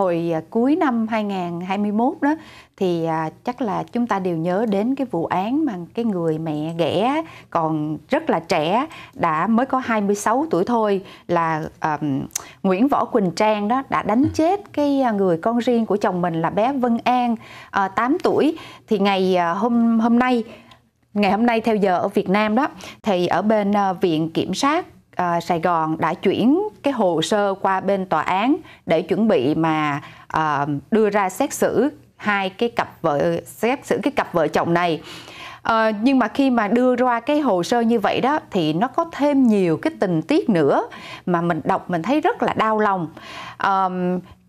Hồi à, cuối năm 2021 đó thì à, chắc là chúng ta đều nhớ đến cái vụ án mà cái người mẹ ghẻ còn rất là trẻ đã mới có 26 tuổi thôi là um, Nguyễn Võ Quỳnh Trang đó đã đánh ừ. chết cái à, người con riêng của chồng mình là bé Vân An uh, 8 tuổi thì ngày hôm hôm nay ngày hôm nay theo giờ ở Việt Nam đó thì ở bên uh, viện kiểm sát à, Sài Gòn đã chuyển cái hồ sơ qua bên tòa án để chuẩn bị mà à, đưa ra xét xử hai cái cặp vợ xét xử cái cặp vợ chồng này à, nhưng mà khi mà đưa ra cái hồ sơ như vậy đó thì nó có thêm nhiều cái tình tiết nữa mà mình đọc mình thấy rất là đau lòng à,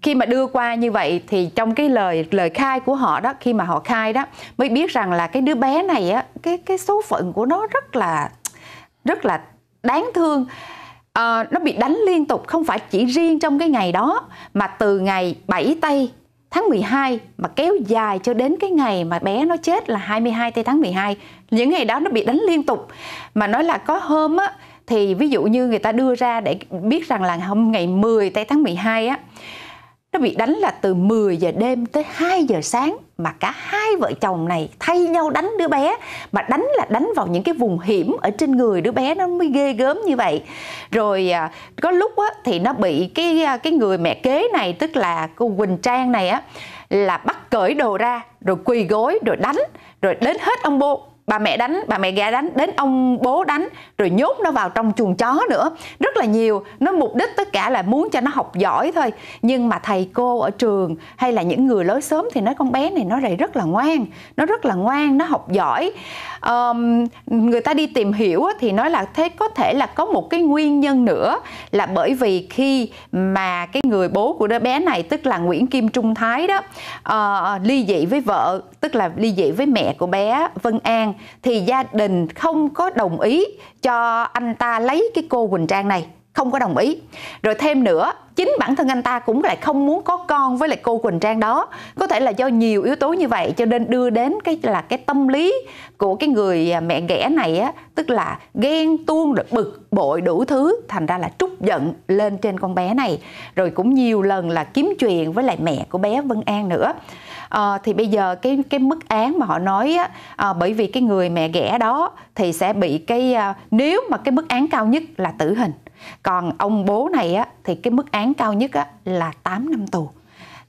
khi mà đưa qua như vậy thì trong cái lời lời khai của họ đó khi mà họ khai đó mới biết rằng là cái đứa bé này á cái cái số phận của nó rất là rất là đáng thương à, nó bị đánh liên tục không phải chỉ riêng trong cái ngày đó mà từ ngày 7 tây tháng 12 mà kéo dài cho đến cái ngày mà bé nó chết là 22 tây tháng 12 những ngày đó nó bị đánh liên tục mà nói là có hôm á thì ví dụ như người ta đưa ra để biết rằng là hôm ngày 10 tây tháng 12 á nó bị đánh là từ 10 giờ đêm tới 2 giờ sáng mà cả hai vợ chồng này thay nhau đánh đứa bé mà đánh là đánh vào những cái vùng hiểm ở trên người đứa bé nó mới ghê gớm như vậy rồi à, có lúc á, thì nó bị cái à, cái người mẹ kế này tức là cô Quỳnh Trang này á là bắt cởi đồ ra rồi quỳ gối rồi đánh rồi đến hết ông bố bà mẹ đánh bà mẹ gã đánh đến ông bố đánh rồi nhốt nó vào trong chuồng chó nữa rất là nhiều nó mục đích tất cả là muốn cho nó học giỏi thôi nhưng mà thầy cô ở trường hay là những người lối xóm thì nói con bé này nó lại rất là ngoan nó rất là ngoan nó học giỏi um, người ta đi tìm hiểu thì nói là thế có thể là có một cái nguyên nhân nữa là bởi vì khi mà cái người bố của đứa bé này tức là Nguyễn Kim Trung Thái đó uh, ly dị với vợ tức là ly dị với mẹ của bé Vân An thì gia đình không có đồng ý cho anh ta lấy cái cô Quỳnh Trang này không có đồng ý rồi thêm nữa chính bản thân anh ta cũng lại không muốn có con với lại cô Quỳnh Trang đó có thể là do nhiều yếu tố như vậy cho nên đưa đến cái là cái tâm lý của cái người à, mẹ ghẻ này á tức là ghen tuông rồi bực bội đủ thứ thành ra là trút giận lên trên con bé này rồi cũng nhiều lần là kiếm chuyện với lại mẹ của bé Vân An nữa à, thì bây giờ cái cái mức án mà họ nói á, à, bởi vì cái người mẹ ghẻ đó thì sẽ bị cái à, nếu mà cái mức án cao nhất là tử hình còn ông bố này á thì cái mức án án cao nhất á, là 8 năm tù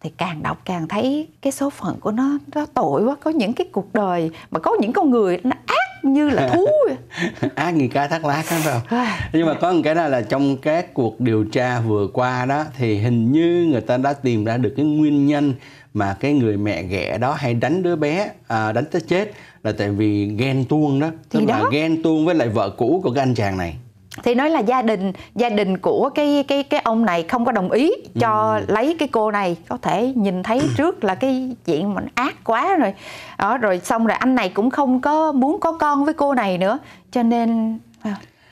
thì càng đọc càng thấy cái số phận của nó nó tội quá có những cái cuộc đời mà có những con người nó ác như là thú ác như cá thác lát đó không nhưng mà có một cái là là trong các cuộc điều tra vừa qua đó thì hình như người ta đã tìm ra được cái nguyên nhân mà cái người mẹ ghẻ đó hay đánh đứa bé à, đánh tới chết là tại vì ghen tuông đó thì tức đó. là ghen tuông với lại vợ cũ của cái anh chàng này thì nói là gia đình gia đình của cái cái cái ông này không có đồng ý cho ừ. lấy cái cô này có thể nhìn thấy trước là cái chuyện mình ác quá rồi đó rồi xong rồi anh này cũng không có muốn có con với cô này nữa cho nên à,